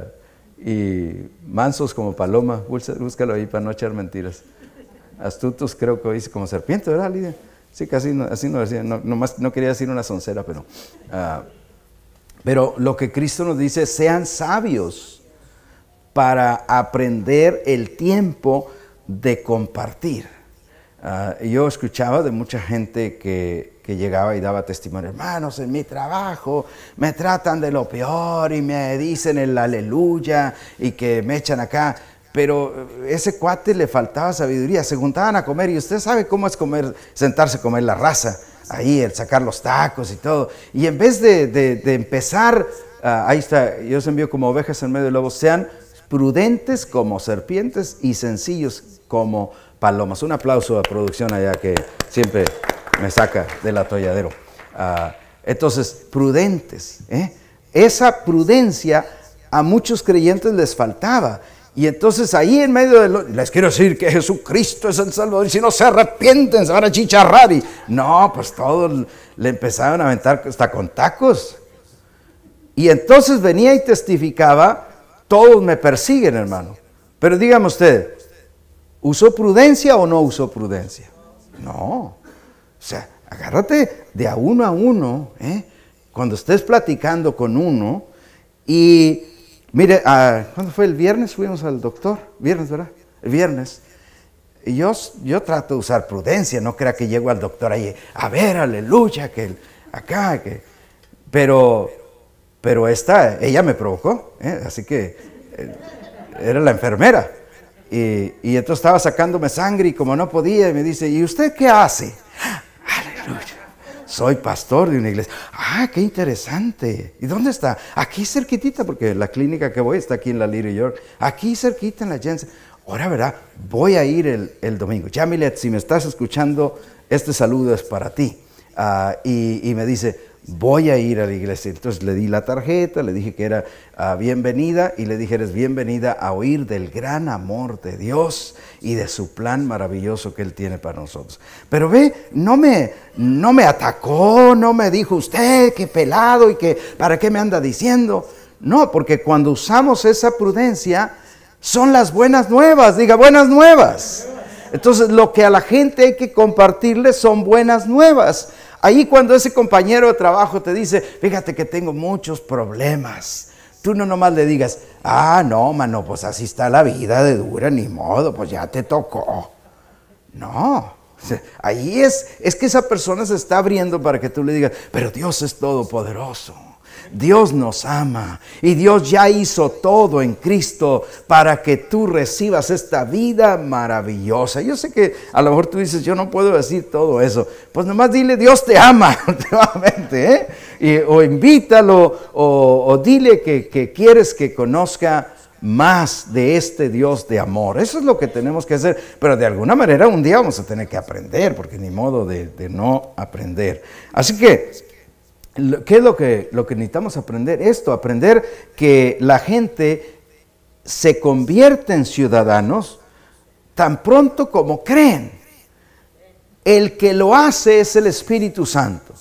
y mansos como paloma. Búscalo ahí para no echar mentiras. Astutos creo que dice como serpiente, ¿verdad, Lidia? Sí, casi no, así no decía, no, no quería decir una soncera, pero... Ah, pero lo que Cristo nos dice, sean sabios para aprender el tiempo de compartir. Ah, yo escuchaba de mucha gente que, que, llegaba y daba testimonio, hermanos, en mi trabajo me tratan de lo peor y me dicen el aleluya y que me echan acá pero ese cuate le faltaba sabiduría, se juntaban a comer y usted sabe cómo es comer, sentarse a comer la raza, ahí el sacar los tacos y todo. Y en vez de, empezar, ah, ahí está, yo os envío como ovejas en medio de lobos, sean prudentes como serpientes y sencillos como palomas. Un aplauso a producción allá que siempre me saca del atolladero. Ah, entonces, prudentes. ¿eh? Esa prudencia a muchos creyentes les faltaba. Y entonces ahí en medio de los, les quiero decir que Jesucristo es el Salvador, si no se arrepienten, se van a chicharrar. Y no, pues todos le empezaron a aventar hasta con tacos. Y entonces venía y testificaba, todos me persiguen, hermano. Pero dígame usted, ¿usó prudencia o no usó prudencia? No. O sea, agárrate de a uno a uno, ¿eh? cuando estés platicando con uno y Mire, ah, ¿cuándo fue el viernes? Fuimos al doctor. Viernes, ¿verdad? El viernes. Y yo, yo trato de usar prudencia, no crea que llego al doctor ahí, a ver, aleluya, que acá, que... Pero, pero esta, ella me provocó, ¿eh? así que eh, era la enfermera. Y, y, entonces estaba sacándome sangre y como no podía, me dice, ¿y usted qué hace? soy pastor de una iglesia. Ah, qué interesante. ¿Y dónde está? Aquí cerquitita, porque la clínica que voy está aquí en la Little York. Aquí cerquita en la Jensen. Ahora verá, voy a ir el, domingo. Ya, si me estás escuchando, este saludo es para ti. Ah, y me dice, voy a ir a la iglesia. Entonces le di la tarjeta, le dije que era ah, bienvenida y le dije, eres bienvenida a oír del gran amor de Dios y de su plan maravilloso que Él tiene para nosotros. Pero ve, no me, no me atacó, no me dijo usted que pelado y que para qué me anda diciendo. No, porque cuando usamos esa prudencia, son las buenas nuevas, diga buenas nuevas. Entonces lo que a la gente hay que compartirle son buenas nuevas. Ahí cuando ese compañero de trabajo te dice, fíjate que tengo muchos problemas. Tú no nomás le digas, ah, no, mano, pues así está la vida de dura, ni modo, pues ya te tocó. No, ahí es, es que esa persona se está abriendo para que tú le digas, pero Dios es todopoderoso. Dios nos ama y Dios ya hizo todo en Cristo para que tú recibas esta vida maravillosa. Yo sé que a lo mejor tú dices, yo no puedo decir todo eso. Pues nomás dile, Dios te ama, últimamente, ¿eh? o invítalo, o, dile que, quieres que conozca más de este Dios de amor. Eso es lo que tenemos que hacer. Pero de alguna manera un día vamos a tener que aprender, porque ni modo de no aprender. Así que ¿Qué es lo que, lo que necesitamos aprender? Esto, aprender que la gente se convierte en ciudadanos tan pronto como creen. El que lo hace es el Espíritu Santo.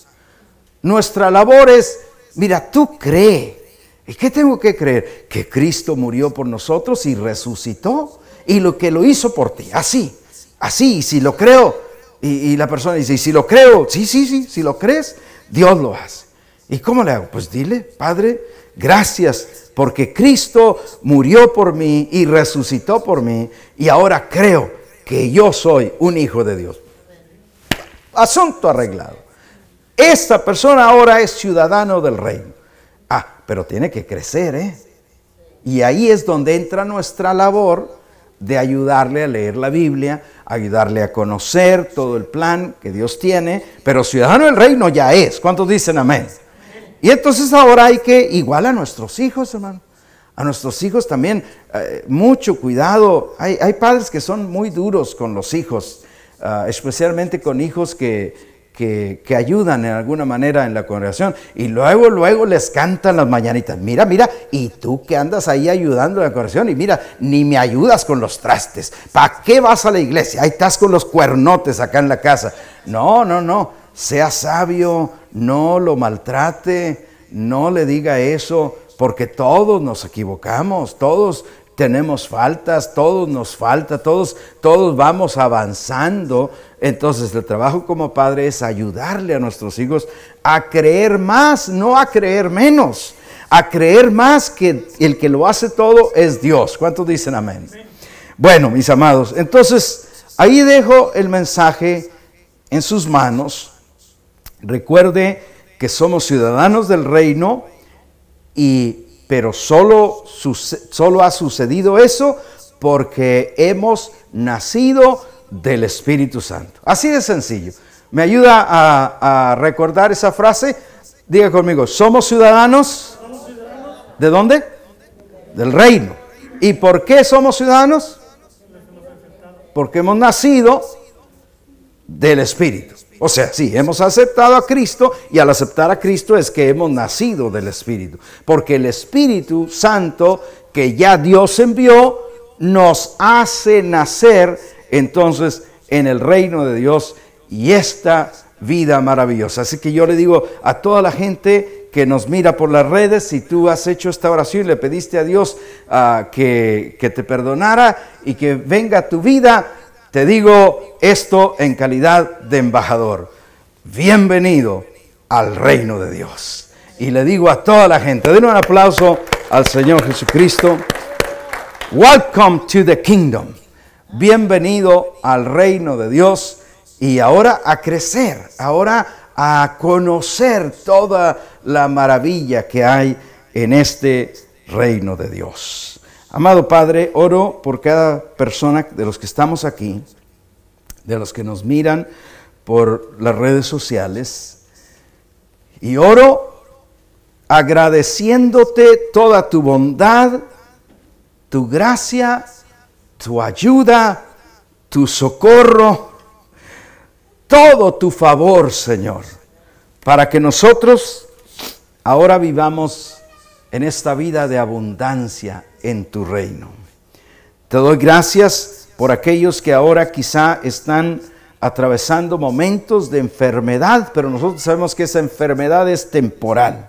Nuestra labor es, mira, tú cree. ¿Y qué tengo que creer? Que Cristo murió por nosotros y resucitó y lo que lo hizo por ti. Así, así, y si lo creo, y, y la persona dice, y si lo creo, sí, sí, sí, si lo crees, Dios lo hace. ¿Y cómo le hago? Pues dile, Padre, gracias porque Cristo murió por mí y resucitó por mí y ahora creo que yo soy un hijo de Dios. Asunto arreglado. Esta persona ahora es ciudadano del reino. Ah, pero tiene que crecer, ¿eh? Y ahí es donde entra nuestra labor de ayudarle a leer la Biblia, ayudarle a conocer todo el plan que Dios tiene, pero ciudadano del reino ya es. ¿Cuántos dicen amén? Y entonces ahora hay que, igual a nuestros hijos, hermano, a nuestros hijos también, eh, mucho cuidado. Hay, padres que son muy duros con los hijos, ah, especialmente con hijos que, que, que, ayudan en alguna manera en la congregación. Y luego, luego les cantan las mañanitas. Mira, mira, y tú que andas ahí ayudando en la congregación y mira, ni me ayudas con los trastes. ¿Para qué vas a la iglesia? Ahí estás con los cuernotes acá en la casa. No, no, no sea sabio, no lo maltrate, no le diga eso, porque todos nos equivocamos, todos tenemos faltas, todos nos falta, todos, todos vamos avanzando. Entonces el trabajo como padre es ayudarle a nuestros hijos a creer más, no a creer menos, a creer más que el que lo hace todo es Dios. ¿Cuántos dicen amén? Bueno, mis amados, entonces ahí dejo el mensaje en sus manos. Recuerde que somos ciudadanos del reino y pero solo, solo ha sucedido eso porque hemos nacido del Espíritu Santo. Así de sencillo. ¿Me ayuda a, a recordar esa frase? Diga conmigo, somos ciudadanos. ¿De dónde? Del reino. ¿Y por qué somos ciudadanos? Porque hemos nacido del Espíritu. O sea, sí, hemos aceptado a Cristo y al aceptar a Cristo es que hemos nacido del Espíritu. Porque el Espíritu Santo que ya Dios envió nos hace nacer entonces en el reino de Dios y esta vida maravillosa. Así que yo le digo a toda la gente que nos mira por las redes, si tú has hecho esta oración y le pediste a Dios ah, que, te perdonara y que venga tu vida, te digo esto en calidad de embajador. Bienvenido al reino de Dios. Y le digo a toda la gente, den un aplauso al Señor Jesucristo. Welcome to the kingdom. Bienvenido al reino de Dios y ahora a crecer, ahora a conocer toda la maravilla que hay en este reino de Dios. Amado Padre, oro por cada persona de los que estamos aquí, de los que nos miran por las redes sociales, y oro agradeciéndote toda tu bondad, tu gracia, tu ayuda, tu socorro, todo tu favor, Señor, para que nosotros ahora vivamos en esta vida de abundancia, en tu reino. Te doy gracias por aquellos que ahora quizá están atravesando momentos de enfermedad, pero nosotros sabemos que esa enfermedad es temporal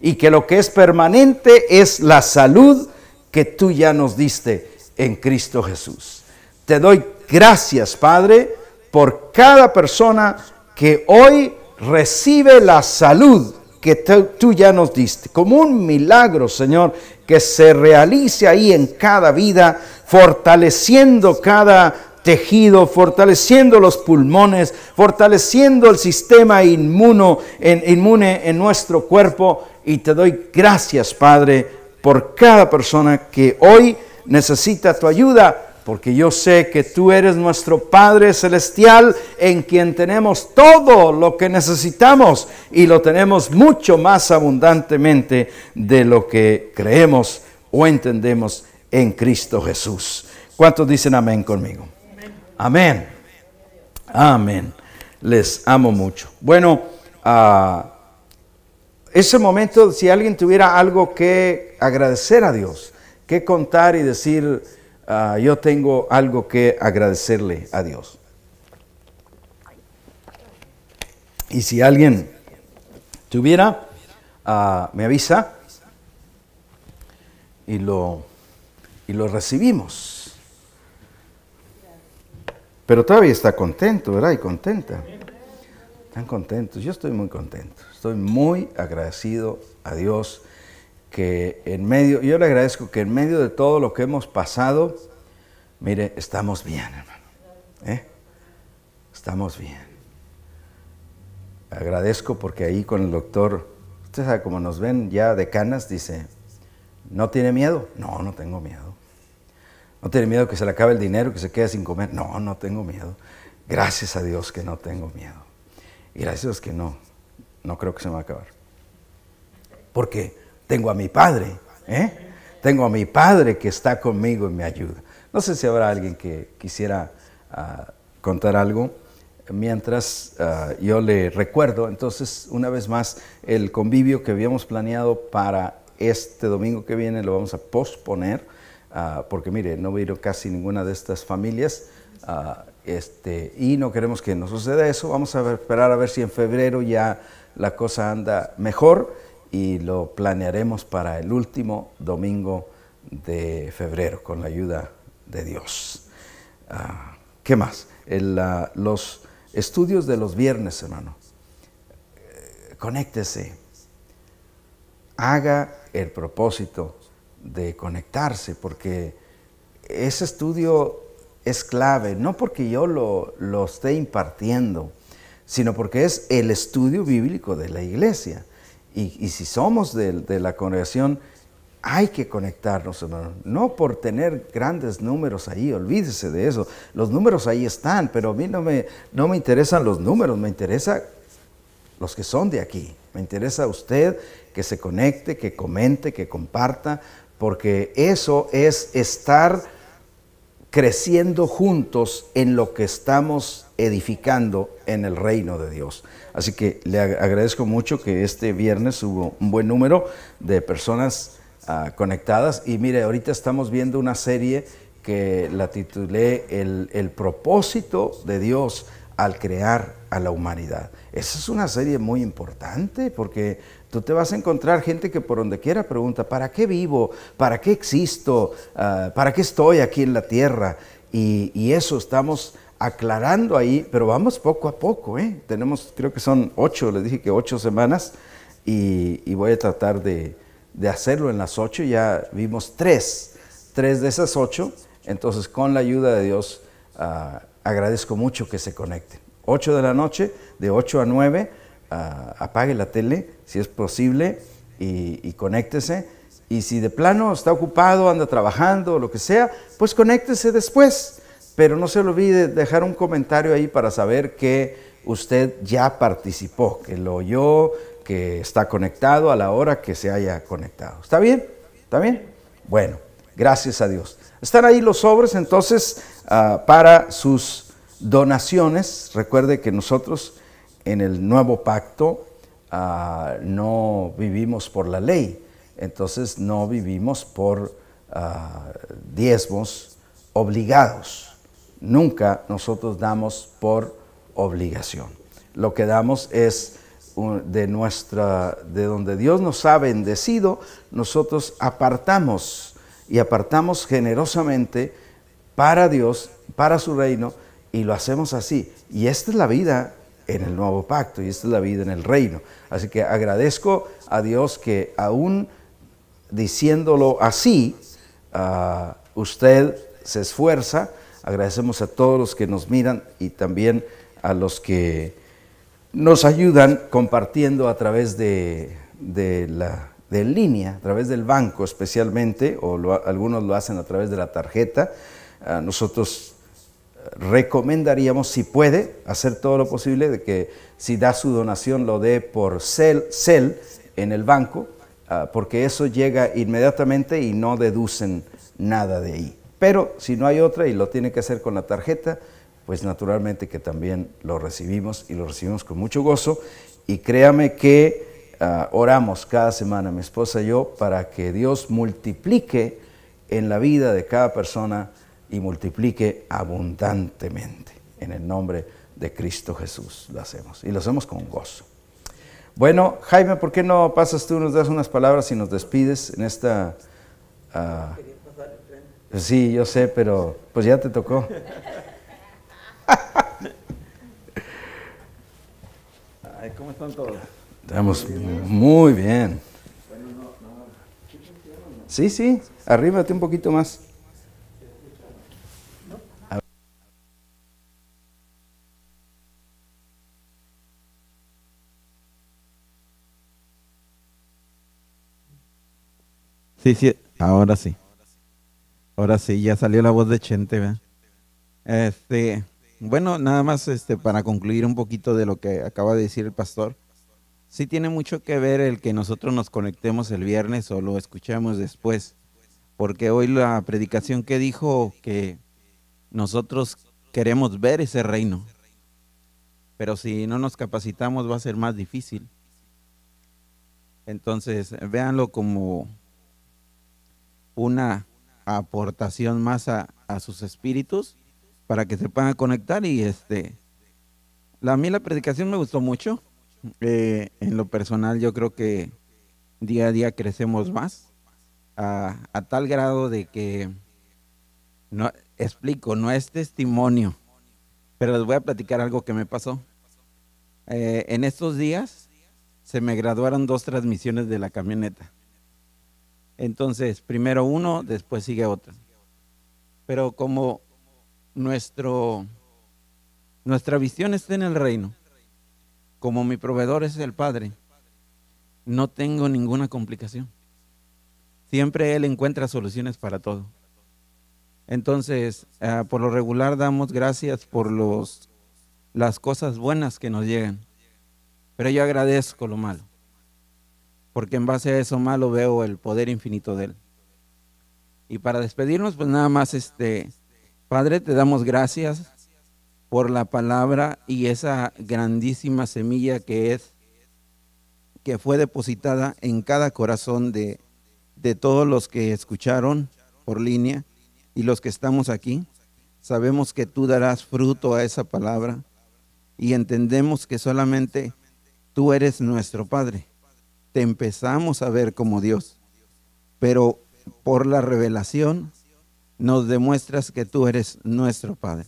y que lo que es permanente es la salud que tú ya nos diste en Cristo Jesús. Te doy gracias, Padre, por cada persona que hoy recibe la salud que tú ya nos diste, como un milagro, Señor, que se realice ahí en cada vida, fortaleciendo cada tejido, fortaleciendo los pulmones, fortaleciendo el sistema inmuno, inmune en nuestro cuerpo. Y te doy gracias, Padre, por cada persona que hoy necesita tu ayuda porque yo sé que tú eres nuestro Padre Celestial en quien tenemos todo lo que necesitamos y lo tenemos mucho más abundantemente de lo que creemos o entendemos en Cristo Jesús. ¿Cuántos dicen amén conmigo? Amén. Amén. Les amo mucho. Bueno, ah, ese momento, si alguien tuviera algo que agradecer a Dios, que contar y decir, Ah, yo tengo algo que agradecerle a Dios. Y si alguien tuviera, ah, me avisa y lo, y lo recibimos. Pero todavía está contento, ¿verdad? Y contenta. Tan contentos. Yo estoy muy contento. Estoy muy agradecido a Dios que en medio, yo le agradezco que en medio de todo lo que hemos pasado, mire, estamos bien, hermano. ¿eh? Estamos bien. Agradezco porque ahí con el doctor, usted sabe como nos ven ya de canas, dice, ¿no tiene miedo? No, no tengo miedo. ¿No tiene miedo que se le acabe el dinero, que se quede sin comer? No, no tengo miedo. Gracias a Dios que no tengo miedo. Y gracias a Dios que no, no creo que se me va a acabar. ¿Por qué? Tengo a mi Padre. ¿eh? Tengo a mi Padre que está conmigo y me ayuda. No sé si habrá alguien que quisiera ah, contar algo. Mientras ah, yo le recuerdo, entonces, una vez más, el convivio que habíamos planeado para este domingo que viene lo vamos a posponer, ah, porque mire, no vino casi ninguna de estas familias. Este, y no queremos que nos suceda eso. Vamos a esperar a ver si en febrero ya la cosa anda mejor y lo planearemos para el último domingo de febrero con la ayuda de Dios. Ah, ¿Qué más? Ah, los estudios de los viernes, hermano. Eh, conéctese. Haga el propósito de conectarse porque ese estudio es clave, no porque yo lo esté impartiendo, sino porque es el estudio bíblico de la iglesia y, si somos de, la congregación, hay que conectarnos, hermano. No por tener grandes números ahí, olvídese de eso. Los números ahí están, pero a mí no me, no me interesan los números, me interesa los que son de aquí. Me interesa usted que se conecte, que comente, que comparta, porque eso es estar creciendo juntos en lo que estamos edificando en el reino de Dios. Así que le agradezco mucho que este viernes hubo un buen número de personas ah, conectadas y mire, ahorita estamos viendo una serie que la titulé el, propósito de Dios al crear a la humanidad. Esa es una serie muy importante porque tú te vas a encontrar gente que por donde quiera pregunta, ¿para qué vivo? ¿Para qué existo? Ah, ¿Para qué estoy aquí en la tierra? Y, y eso estamos aclarando ahí, pero vamos poco a poco, ¿eh? Tenemos, creo que son ocho, les dije que ocho semanas, y, voy a tratar de, hacerlo en las ocho, ya vimos tres, tres de esas ocho, entonces con la ayuda de Dios ah, agradezco mucho que se conecten. Ocho de la noche, de ocho a nueve, ah, apague la tele si es posible y, conéctese. Y si de plano está ocupado, anda trabajando lo que sea, pues conéctese después pero no se lo olvide dejar un comentario ahí para saber que usted ya participó, que lo oyó, que está conectado a la hora que se haya conectado. ¿Está bien? ¿Está bien? Bueno, gracias a Dios. Están ahí los sobres entonces ah, para sus donaciones. Recuerde que nosotros en el nuevo pacto ah, no vivimos por la ley, entonces no vivimos por ah, diezmos obligados nunca nosotros damos por obligación. Lo que damos es de nuestra, de donde Dios nos ha bendecido, nosotros apartamos y apartamos generosamente para Dios, para su reino, y lo hacemos así. Y esta es la vida en el nuevo pacto y esta es la vida en el reino. Así que agradezco a Dios que aún diciéndolo así, ah, usted se esfuerza Agradecemos a todos los que nos miran y también a los que nos ayudan compartiendo a través de, la línea, a través del banco especialmente, o algunos lo hacen a través de la tarjeta. nosotros eh, recomendaríamos, si puede, hacer todo lo posible de que si da su donación lo dé por cel, cel en el banco, ah, porque eso llega inmediatamente y no deducen nada de ahí. Pero si no hay otra y lo tiene que hacer con la tarjeta, pues naturalmente que también lo recibimos y lo recibimos con mucho gozo. Y créame que ah, oramos cada semana, mi esposa y yo, para que Dios multiplique en la vida de cada persona y multiplique abundantemente. En el nombre de Cristo Jesús lo hacemos y lo hacemos con gozo. Bueno, Jaime, ¿por qué no pasas tú, nos das unas palabras y nos despides en esta... Ah, pues sí, yo sé, pero pues ya te tocó. Ay, ¿Cómo están todos? Estamos muy bien. Sí, sí, arrímate un poquito más. Sí, sí, ahora sí. Ahora sí, ya salió la voz de Chente, Este, bueno, nada más este, para concluir un poquito de lo que acaba de decir el pastor. Sí tiene mucho que ver el que nosotros nos conectemos el viernes o lo escuchamos después, porque hoy la predicación que dijo que nosotros queremos ver ese reino, pero si no nos capacitamos va a ser más difícil. Entonces, véanlo como una aportación más a, sus espíritus para que se puedan conectar y este a mí la predicación me gustó mucho eh, en lo personal yo creo que día a día crecemos más a, tal grado de que no explico no es testimonio pero les voy a platicar algo que me pasó eh, en estos días se me graduaron dos transmisiones de la camioneta entonces, primero uno, después sigue otro. Pero como nuestro, nuestra visión está en el reino, como mi proveedor es el Padre, no tengo ninguna complicación. Siempre Él encuentra soluciones para todo. Entonces, ah, por lo regular damos gracias por los, las cosas buenas que nos llegan, pero yo agradezco lo malo porque en base a eso malo veo el poder infinito de Él. Y para despedirnos, pues nada más, este, Padre, te damos gracias por la palabra y esa grandísima semilla que es, que fue depositada en cada corazón de, de todos los que escucharon por línea y los que estamos aquí. Sabemos que tú darás fruto a esa palabra y entendemos que solamente tú eres nuestro Padre te empezamos a ver como Dios, pero por la revelación nos demuestras que tú eres nuestro Padre.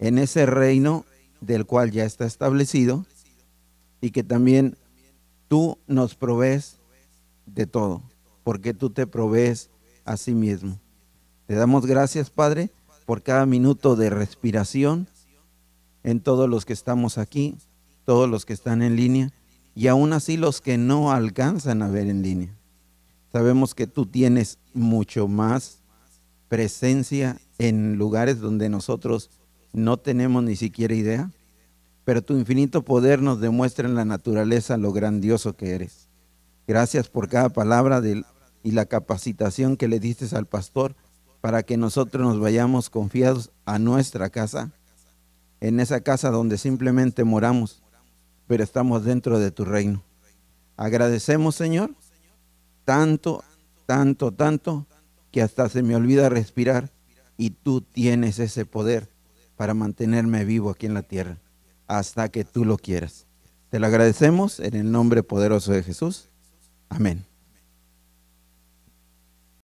En ese reino del cual ya está establecido y que también tú nos provees de todo, porque tú te provees a sí mismo. Te damos gracias, Padre, por cada minuto de respiración en todos los que estamos aquí, todos los que están en línea y aún así los que no alcanzan a ver en línea. Sabemos que tú tienes mucho más presencia en lugares donde nosotros no tenemos ni siquiera idea, pero tu infinito poder nos demuestra en la naturaleza lo grandioso que eres. Gracias por cada palabra y la capacitación que le diste al pastor para que nosotros nos vayamos confiados a nuestra casa, en esa casa donde simplemente moramos pero estamos dentro de tu reino. Agradecemos, Señor, tanto, tanto, tanto, que hasta se me olvida respirar y tú tienes ese poder para mantenerme vivo aquí en la tierra hasta que tú lo quieras. Te lo agradecemos en el nombre poderoso de Jesús. Amén.